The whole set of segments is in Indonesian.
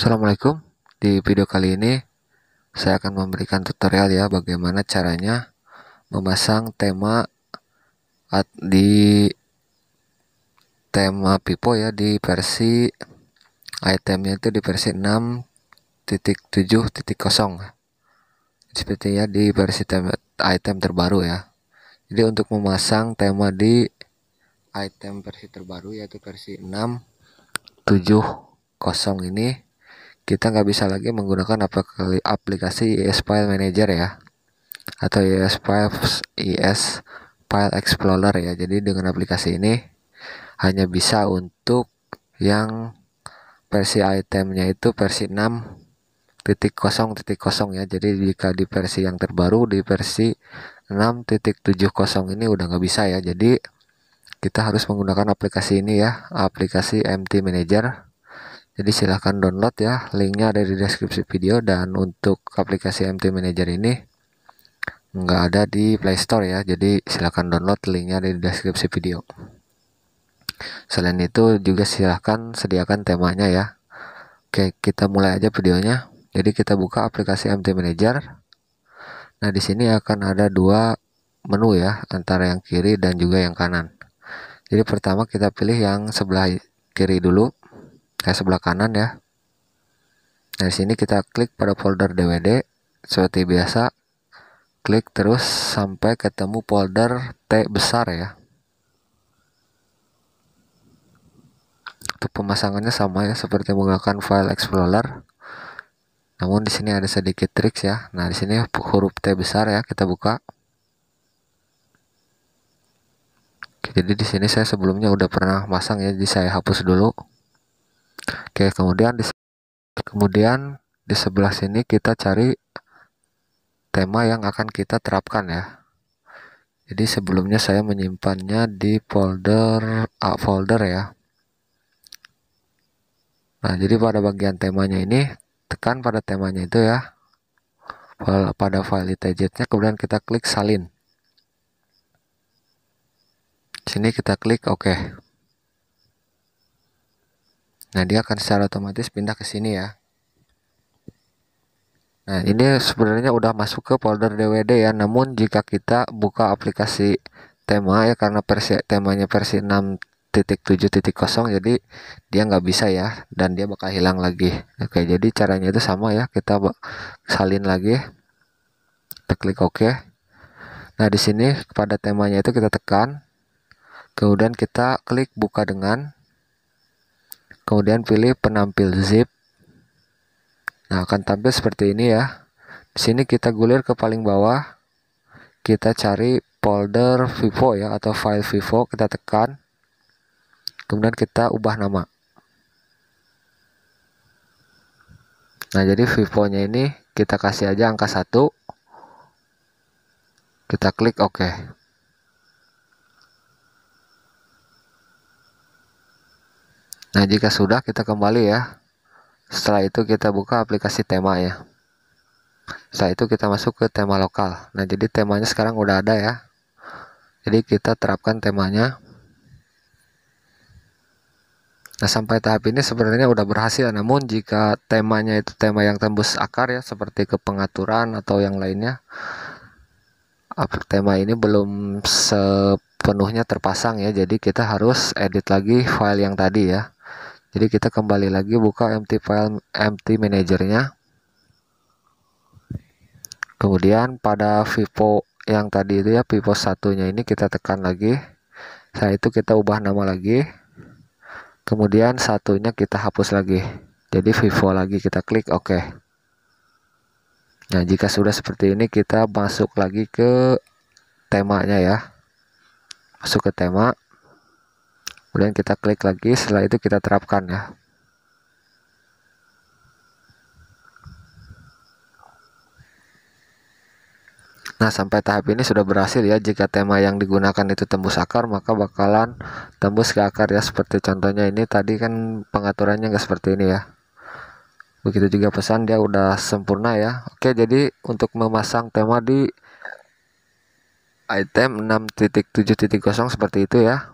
Assalamualaikum di video kali ini saya akan memberikan tutorial ya bagaimana caranya memasang tema di tema pipo ya di versi itemnya itu di versi 6.7.0 seperti ya di versi tema, item terbaru ya jadi untuk memasang tema di item versi terbaru yaitu versi 6.7.0 ini kita nggak bisa lagi menggunakan aplikasi ES File Manager ya atau ES File ES File Explorer ya. Jadi dengan aplikasi ini hanya bisa untuk yang versi itemnya itu versi 6 titik kosong titik kosong ya. Jadi jika di versi yang terbaru di versi 6.70 ini udah nggak bisa ya. Jadi kita harus menggunakan aplikasi ini ya, aplikasi MT Manager jadi silahkan download ya linknya ada di deskripsi video dan untuk aplikasi MT Manager ini nggak ada di Play Store ya jadi silahkan download linknya ada di deskripsi video selain itu juga silahkan sediakan temanya ya oke kita mulai aja videonya jadi kita buka aplikasi MT Manager nah di sini akan ada dua menu ya antara yang kiri dan juga yang kanan jadi pertama kita pilih yang sebelah kiri dulu kayak sebelah kanan ya dari sini kita klik pada folder dwd seperti biasa klik terus sampai ketemu folder T besar ya untuk pemasangannya sama ya seperti menggunakan file explorer namun di sini ada sedikit triks ya nah di sini huruf T besar ya kita buka jadi di sini saya sebelumnya udah pernah masang ya jadi saya hapus dulu Oke, kemudian di kemudian di sebelah sini kita cari tema yang akan kita terapkan ya. Jadi sebelumnya saya menyimpannya di folder A folder ya. Nah, jadi pada bagian temanya ini tekan pada temanya itu ya. Pada file itajetnya kemudian kita klik salin. Sini kita klik oke. Okay. Nah, dia akan secara otomatis pindah ke sini ya. Nah, ini sebenarnya udah masuk ke folder DWD ya. Namun jika kita buka aplikasi tema ya karena versi temanya versi 6.7.0 jadi dia nggak bisa ya dan dia bakal hilang lagi. Oke, jadi caranya itu sama ya. Kita salin lagi. Kita klik OK. Nah, di sini pada temanya itu kita tekan. Kemudian kita klik buka dengan kemudian pilih penampil zip nah akan tampil seperti ini ya di sini kita gulir ke paling bawah kita cari folder vivo ya atau file vivo kita tekan kemudian kita ubah nama nah jadi vivo nya ini kita kasih aja angka 1 kita klik oke OK. Nah, jika sudah kita kembali ya. Setelah itu kita buka aplikasi tema ya. Setelah itu kita masuk ke tema lokal. Nah, jadi temanya sekarang udah ada ya. Jadi kita terapkan temanya. Nah, sampai tahap ini sebenarnya udah berhasil. Namun jika temanya itu tema yang tembus akar ya seperti ke pengaturan atau yang lainnya, tema ini belum sepenuhnya terpasang ya. Jadi kita harus edit lagi file yang tadi ya jadi kita kembali lagi buka empty file empty manajernya kemudian pada vivo yang tadi itu ya vivo satunya ini kita tekan lagi setelah itu kita ubah nama lagi kemudian satunya kita hapus lagi jadi vivo lagi kita klik ok nah jika sudah seperti ini kita masuk lagi ke temanya ya masuk ke tema kemudian kita klik lagi setelah itu kita terapkan ya Nah, sampai tahap ini sudah berhasil ya. Jika tema yang digunakan itu tembus akar, maka bakalan tembus ke akar ya. Seperti contohnya ini tadi kan pengaturannya enggak seperti ini ya. Begitu juga pesan dia udah sempurna ya. Oke, jadi untuk memasang tema di item 6.7.0 seperti itu ya.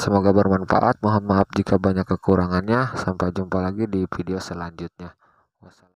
Semoga bermanfaat. Mohon maaf jika banyak kekurangannya. Sampai jumpa lagi di video selanjutnya. Wassalam.